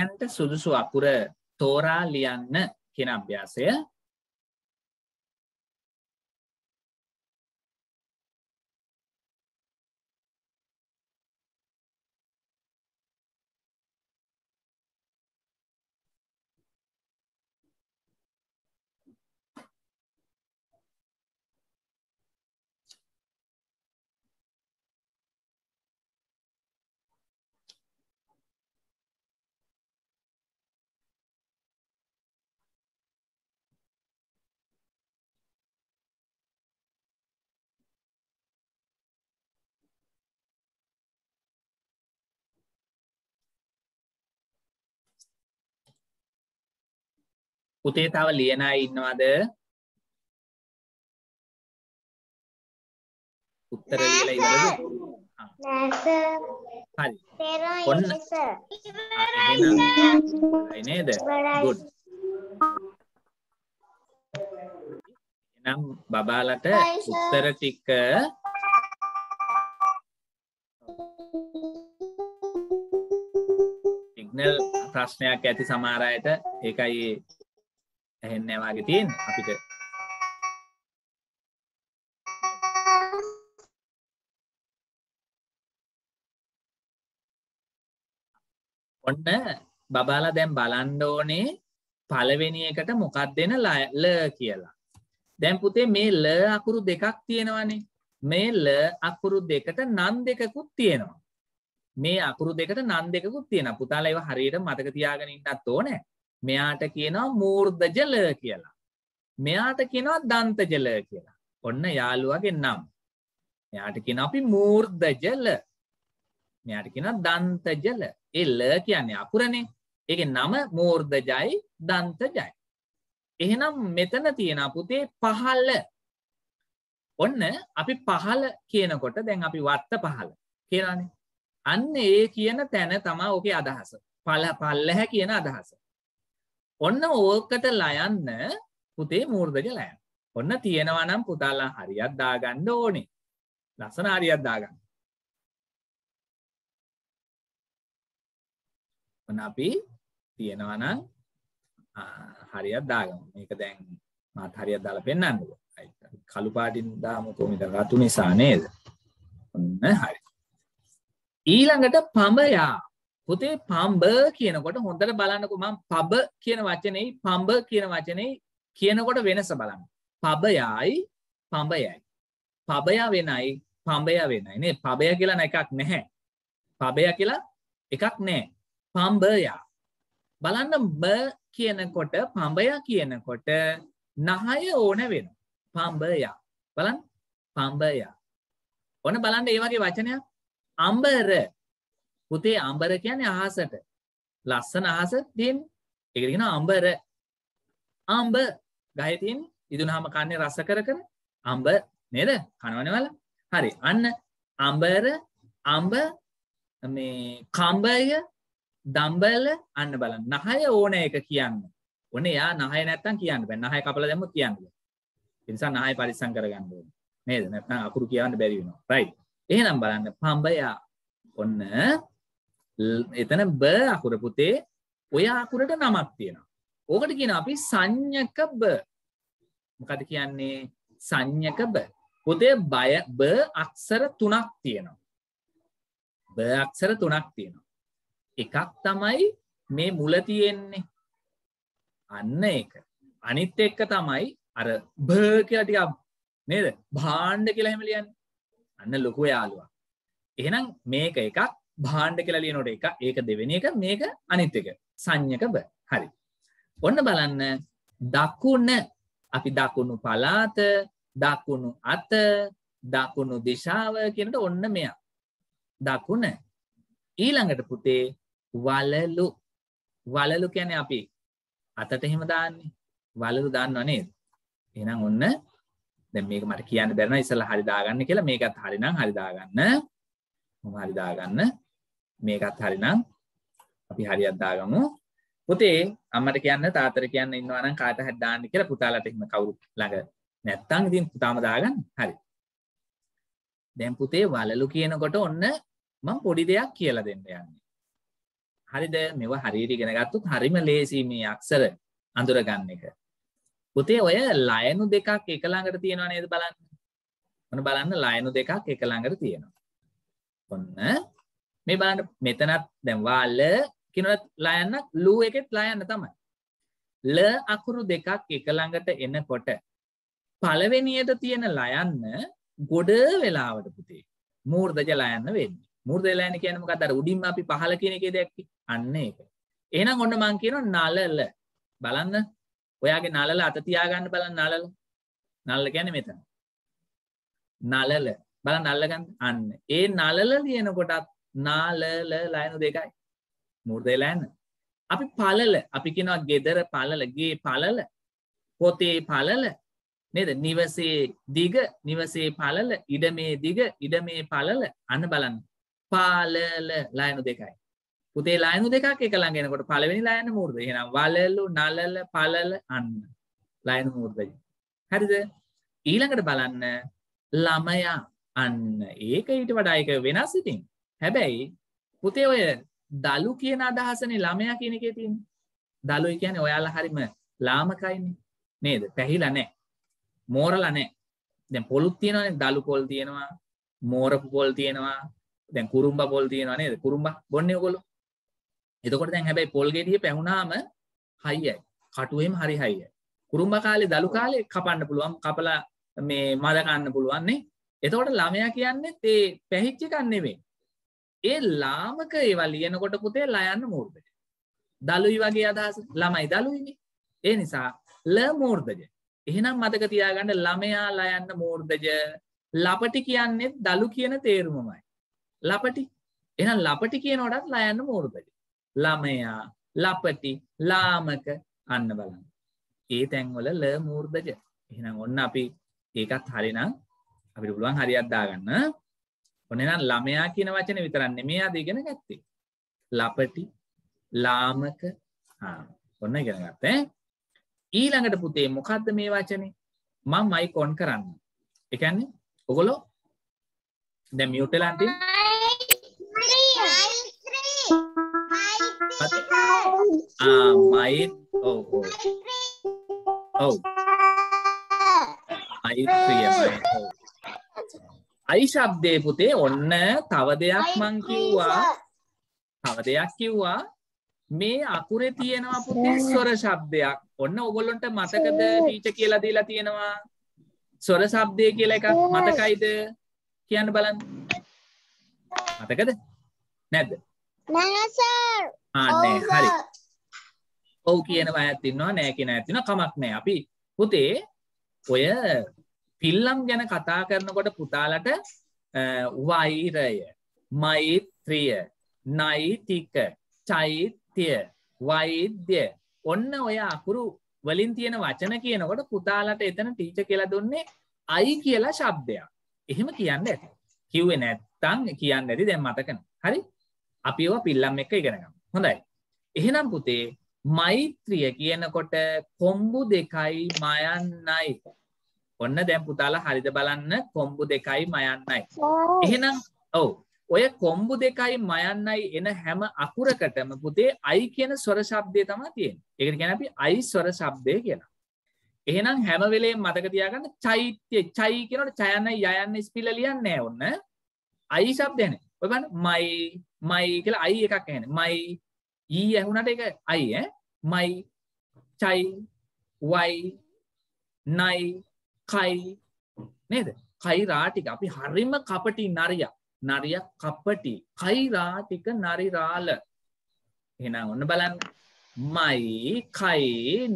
ඇත්තන්ට සුදුසු අකුර තෝරා ලියන්න කියන අභ්‍යාසය පුතේ තව ලියන අය ඉන්නවද? උත්තර ලියලා ඉවරද? නෑ සර්. හරි. ඔන්න එහෙනම් නේද? good. එහෙනම් බබාලට උත්තර ටික සිග්නල් ප්‍රශ්නයක් ඇති සමහර අයට ඒකයි ඇහෙන්න ඇවාගේ තියෙන් අපිට ඔන්න බබාලා දැන් බලන්ඩ ඕනේ පළවෙනි එකට මොකක් දෙන ල කියලා දැන් පුතේ මේ ල අකුරු දෙකක් තියෙනවනේ මේ ල අකුරු දෙකට නන් දෙකකුත් තියෙනවා මේ අකුරු දෙකට නන් දෙකකුත් තියෙන පුතාලා ඒව හරියට මතක තියාගෙන ඉන්නත් ඕනේ මෙයාට කියනවා මූර්ධජල කියලා. මෙයාට කියනවා දන්තජල කියලා. ඔන්න යාළුවගේ නම්. මෙයාට කියන අපි මූර්ධජල. මෙයාට කියන දන්තජල. ඒ ල කියන්නේ අකුරනේ. ඒකේ නම මූර්ධජයි දන්තජයි. එහෙනම් මෙතන තියෙන පුතේ පහළ. ඔන්න අපි පහළ කියනකොට දැන් අපි වත්ත පහළ කියලානේ. අන්න ඒ කියන තැන තමයි ඔකේ අදහස. පළ පල්ලහැ කියන අදහස. ඔන්න ඕකට ලයන්න පුතේ මූර්ධජ ලයන්. ඔන්න තියෙනවා නම් පුතාලා හරියක් දාගන්න ඕනේ. ලස්සන හරියක් දාගන්න. ඔන්න අපි තියෙනවා නම් හරියක් දාගමු. මේක දැන් මාත් හරියක් දාලා පෙන්නන්නකෝ. කළු පාටින් දාමුකෝ මේක රතු නිසා නේද? ඔන්න හරි. ඊළඟට පඹයා පුතේ පම්බ කියනකොට හොඳට බලන්නකෝ මම පබ කියන වචනේ පම්බ කියන වචනේ කියනකොට වෙනස බලන්න. පබයයි පඹයයි. පබය වෙනයි පඹය වෙනයි නේ. පබය කියලා එකක් නැහැ. පබය කියලා එකක් නැහැ. පම්බය. බලන්න බ කියනකොට පඹය කියනකොට නහය ඕන වෙනවා. පම්බය. බලන්න පම්බය. ඔන්න බලන්න මේ වගේ වචනයක් අම්බර පුතේ අඹර කියන්නේ අහසට. ලස්සන අහස තියෙන්නේ. ඒකට කියනවා අඹර. අඹ ගහේ තියෙන්නේ. ඉදුණාම කන්නේ රස කර කර අඹ නේද? කනවනේ වල. හරි. අන්න අඹර අඹ මේ කම්බය දම්බල අන්න බලන්න. නහය ඕන එක කියන්න. ඔන්න එයා නහය නැත්තම් කියන්න බෑ. නහය කපලා දැම්මොත් කියන්න බෑ. ඒ නිසා නහය පරිස්සම් කරගන්න ඕනේ. නේද? නැත්නම් අකුරු කියවන්න බැරි වෙනවා. right. එහෙනම් බලන්න පඹයා ඔන්න එතන බ අකුර පුතේ ඔය අකුරට නමක් තියෙනවා. ඕකට කියන අපි සංඥක බ. මොකද කියන්නේ සංඥක බ. පුතේ බය බ අක්ෂර තුනක් තියෙනවා. බ අක්ෂර තුනක් තියෙනවා. එකක් තමයි මේ මුල තියෙන්නේ. අන්න ඒක. අනිත් එක තමයි අර බ කියලා ටිකක් නේද? භාණ්ඩ කියලා එහෙම ලියන්නේ. අන්න ලොකු යාළුවා. එහෙනම් මේක එකක් භාණ්ඩ කියලා ලියනකොට එක ඒක දෙවෙනි එක මේක අනිත් එක සංඥක බ හරි ඔන්න බලන්න දකුණ අපි දකුණු පලාත දකුණු අත දකුණු දිශාව කියනට ඔන්න මෙයා දකුණ ඊළඟට පුතේ වලලු වලලු කියන්නේ අපි අතට එහෙම දාන්නේ වලලු දාන්නව නේද එහෙනම් ඔන්න දැන් මේක මට කියන්න බැරි නම් ඉස්සලා හරි දාගන්න කියලා මේකත් හරිනම් හරි දාගන්න මම හරි දාගන්න මේකත් හරිනම් අපි හරියක් දාගමු පුතේ අම්මට කියන්න තාතර කියන්න ඉන්නවා නම් කාට හරි දාන්න කියලා පුතාලට එහෙම කවුරු ළඟ නැත්තම් ඉතින් පුතාම දාගන්න හරි දැන් පුතේ වලලු කියනකොට ඔන්න මම පොඩි දෙයක් කියලා දෙන්න යන්නේ හරිද මෙව හරියට ඉගෙන ගත්තොත් හරිම ලේසි මේ අක්ෂර අඳුර ගන්න එක පුතේ ඔය ලයනු දෙකක් එක ළඟට තියෙනවා නේද බලන්න ඔන්න බලන්න ලයනු දෙකක් එක ළඟට තියෙනවා ඔන්න මේ බලන්න මෙතනත් දැන් වා ල කියනොත් ලයන්නක් ලූ එකෙත් ලයන්න තමයි. ල අකුරු දෙකක් එක ළඟට එනකොට පළවෙනියට තියෙන ලයන්න ගොඩ වෙලාවට පුතේ මූර්ධජ ලයන්න වෙන්නේ. මූර්ධ ලයන්න කියන්නේ මොකක්ද? අර උඩින්ම අපි පහල කියන එකේ දැක්කේ. අන්න ඒක. එහෙනම් ඔන්න මං කියනවා නලල. බලන්න. ඔයාගේ නලල අත තියාගන්න බලන්න නලල. නලල කියන්නේ මෙතන. නලල. බලන්න අල්ලගන්න. අන්න. ඒ නලල ලියනකොටත් නාලල ලයන දෙකයි මුර්දේ ලෑන අපි පලල අපි කෙනවා ගෙදර පලලගේ පලල පොතේ පලල නේද නිවසේ දිග නිවසේ පලල ඉඩමේ දිග ඉඩමේ පලල අන්න බලන්න පාලල ලයනු දෙකයි පුතේ ලයනු දෙකක් එක ළඟෙනකොට පළවෙනි ලයන මුර්ද එහෙනම් වලලු නලල පලල අන්න ලයන මුර්දය හරිද ඊළඟට බලන්න ළමයා අන්න ඒක ඊට වඩා එක වෙනස් ඉතින් හැබැයි පුතේ ඔය දලු කියන අදහසනේ ළමයා කියන එකේ තියෙන්නේ. දලුයි කියන්නේ ඔයාලා හරිම ලාමකයිනේ. නේද? පැහිලා නැහැ. මෝරලා නැහැ. දැන් පොලුත් තියෙනවානේ දලු පොල් තියෙනවා, මෝරපු පොල් තියෙනවා, දැන් කුරුම්බ පොල් තියෙනවා නේද? කුරුම්බ බොන්නේ ඔයගොල්ලෝ. එතකොට දැන් හැබැයි පොල් ගෙඩිය පැහුණාම හයියයි. කටුවෙම හරි හයියයි. කුරුම්බ කාලේ දලු කාලේ කපන්න පුළුවන්, කපලා මේ මද කන්න පුළුවන් නේ. එතකොට ළමයා කියන්නේ ඒ පැහිච්ච එකක් නෙවෙයි. ඒ ලාමක ඒවා ලියනකොට පුතේ ලයන්න මූර්දජ දළුයි වගේ අදහස ළමයි දළුයිනි ඒ නිසා ල මූර්දජ එහෙනම් මතක තියාගන්න ළමයා ලයන්න මූර්දජ ලපටි කියන්නේ දළු කියන තේරුමමයි ලපටි එනම් ලපටි කියනොටත් ලයන්න මූර්දජ ළමයා ලපටි ලාමක අන්න බලන්න ඒ තැන්වල ල මූර්දජ එහෙනම් ඔන්න අපි ඒකත් හරිනම් අපිට පුළුවන් හරියත්දාගන්න ඔනනම් ළමයා කියන වචන විතරන්න මේ අද ඉගෙන ගත්තේ ලපටි ලාමක ඔන්න ඉගෙන ගත්ත ඊළඟට පුතේ මොකක්ද මේ වචනේ මං මයික් ඔන් කරන්න එකන්නේ ඔගොලෝ දැන් මියුට් වෙලා අන්ටි ආ මයික් ඔව් ඔව් ඔව් මයික් ප්‍රිය මයික් ඔව් අයි ශබ්දේ පුතේ ඔන්න තව දෙයක් මං කිව්වා තව දෙයක් කිව්වා මේ අකුරේ තියෙනවා පුතේ ස්වර ශබ්දයක් ඔන්න ඔගොල්ලොන්ට මතකද ටීචර් කියලා දීලා තියෙනවා ස්වර ශබ්දය කියලා එකක් මතකයිද කියන්න බලන්න මතකද නැද්ද ආන්නේ හරි ඔව් කියනවා ඇත්තින්නවා නෑ කියෙන ඇතින කමක් නෑ අපි පුතේ ඔය පිල්ලම් ගැන කතා කරනකොට පුතාලට වෛරය මෛත්‍රිය නයිතික චෛත්‍යය වෛද්‍ය ඔන්න ඔය අකුරු වලින් තියෙන වචන කියනකොට පුතාලට එතන ටීච කියලා දුන්නේ අයි කියලා ශබ්දයක් එහෙම කියන්න ඇති කිව්වේ නැත්තං කියන්න ඇති දැම් මතකන හරි අපි ඒවා පිල්ලම් එක ඉගෙනගම් හොඳයි එහෙනම් පුතේ මෛත්‍රිය කියනකොට කොම්බු දෙකයි මයන්නයි ඔන්න දැන් පුතාලා හරිද බලන්න කොම්බු දෙකයි මයන්නයි. එහෙනම් ඔව් ඔය කොම්බු දෙකයි මයන්නයි එන හැම අකුරකටම පුතේ අයි කියන ස්වර ශබ්දය තමයි තියෙන්නේ. ඒකට කියන්නේ අපි අයි ස්වර ශබ්දය කියලා. එහෙනම් හැම වෙලේම මතක තියාගන්න චෛත්‍ය චයි කියනකොට චයන්නයි යයන්න ස්පිල ලියන්නේ නැහැ ඔන්න. අයි ශබ්දය නේ. ඔය බලන්න මයි මයි කියලා අයි එකක් ඇහෙන. මයි ඊ ඇහුණට ඒක අයි ඈ. මයි චයි වයි නයි කයි නේද කයිරා ටික අපි හරිම කපටි නරිය නරිය කපටි කයිරා ටික නරිරාල එහෙනම් ඔන්න බලන්න මයි කයි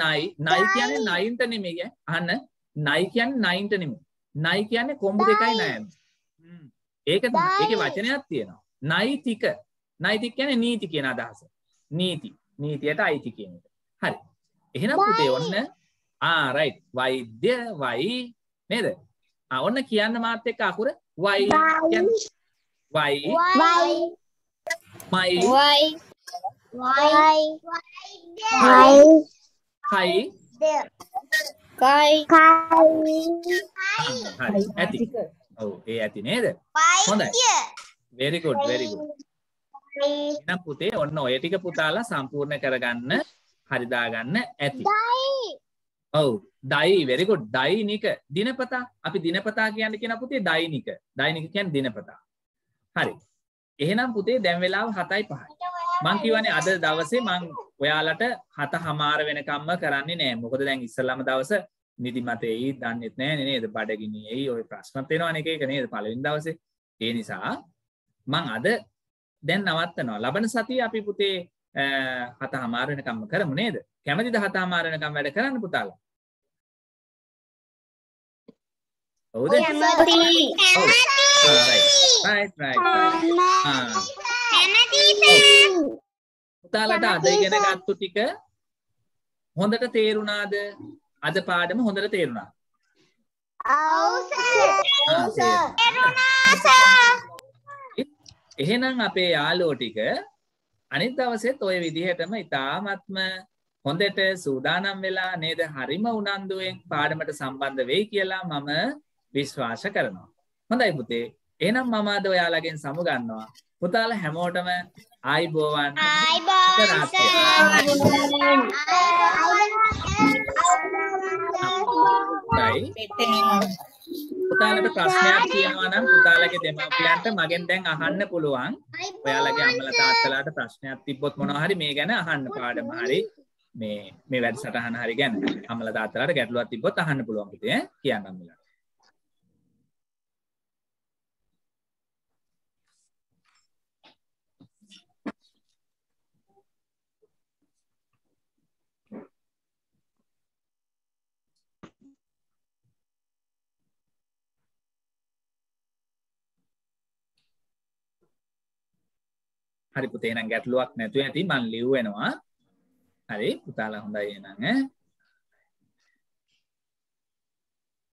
නයි නයි කියන්නේ නයින්ට නෙමෙයි අහන්න නයි කියන්නේ නයින්ට නෙමෙයි නයි කියන්නේ කොම්බු දෙකයි නයම ඒක ඒකේ වචනයක් තියෙනවා නයිතික නයිතික කියන්නේ නීති කියන අදහස නීති නීතියට අයිති කියන එක හරි එහෙනම් පුතේ ඔන්න ආරයි ah, වෛද්‍ය වයි නේද ah, ඔන්න කියන්න මාත් එක්ක අකුර වයි වයි මයි වයි කයි කයි ඇති ඔව් ඒ ඇති නේද හොඳයි very good very good එහෙනම් පුතේ ඔන්න ඔය ටික පුතාලා සම්පූර්ණ කරගන්න හරි දාගන්න ඇති ඔවු දයි වෙරිකුඩ් දෛනික දිනපතා අපි දිනපතා කියන්න කියෙන පුතේ දෛනික දෛනික කියන් දිනපතා හරි එහෙනම් පුතේ දැම් වෙලාව හතයි පහයි මංකිවනේ අද දවසේ මං ඔයාලට හත හමාර වෙනකම්ම කරන්නේ නෑ මොකද දැන් ඉස්සල්ලම දවස නිදිමතයි දන්නෙත් නෑ නේද බඩගිනියයි ඔය ප්‍රශ්නත්වෙනවා එක එක නේද පලවින් දවසේ ඒ නිසා මං අද දැන් නවත්තනවා ලබන සති අපි පුතේ හත හමාරණකම්ම කරමු නේද කැමතිද හත හමාරණකම් වැඩ කරන්න පුතාලා ඔවුද පුතාලට අද ඉගෙන ගත්තු ටික හොඳට තේරුණාද අද පාඩම හොඳට තේරුණා එහෙනම් අපේ යාලෝ ටික අනිත් දවසෙත් ඔය විදිහටම ඉතාමත්ම හොඳට සූදානම් වෙලා නේද හරිම උනන්දුවෙන් පාඩමට සම්බන්ධ වෙයි කියලා මම විශ්වාස කරනවා. හොඳයි පුතේ එනම් මමාද ඔයාලගෙන් සමුගන්නවා. පුතාල හැමෝටම ආයිබෝවන් ආයිබෝවන් පුතාලට ප්‍රශ්නයක් තියෙනවා නම් පුතාලගේ දෙමාපියන්ට මගෙන් දැන් අහන්න පුළුවන්. ඔයාලගේ අම්මලා තාත්තලාට ප්‍රශ්නයක් තිබ්බොත් මොනවා හරි මේ ගැන අහන්න පාඩම හරි මේ මේ වැඩසටහන හරි ගැන අම්මලා තාත්තලාට ගැටලුවක් තිබ්බොත් අහන්න පුළුවන් පුතේ කියන්න අම්මලාට. හරි පුතේනම් ගැටලුවක් නැතුව ඇති මන් ලිව්වෙනවා හරි පුතාලා හොඳයි එනං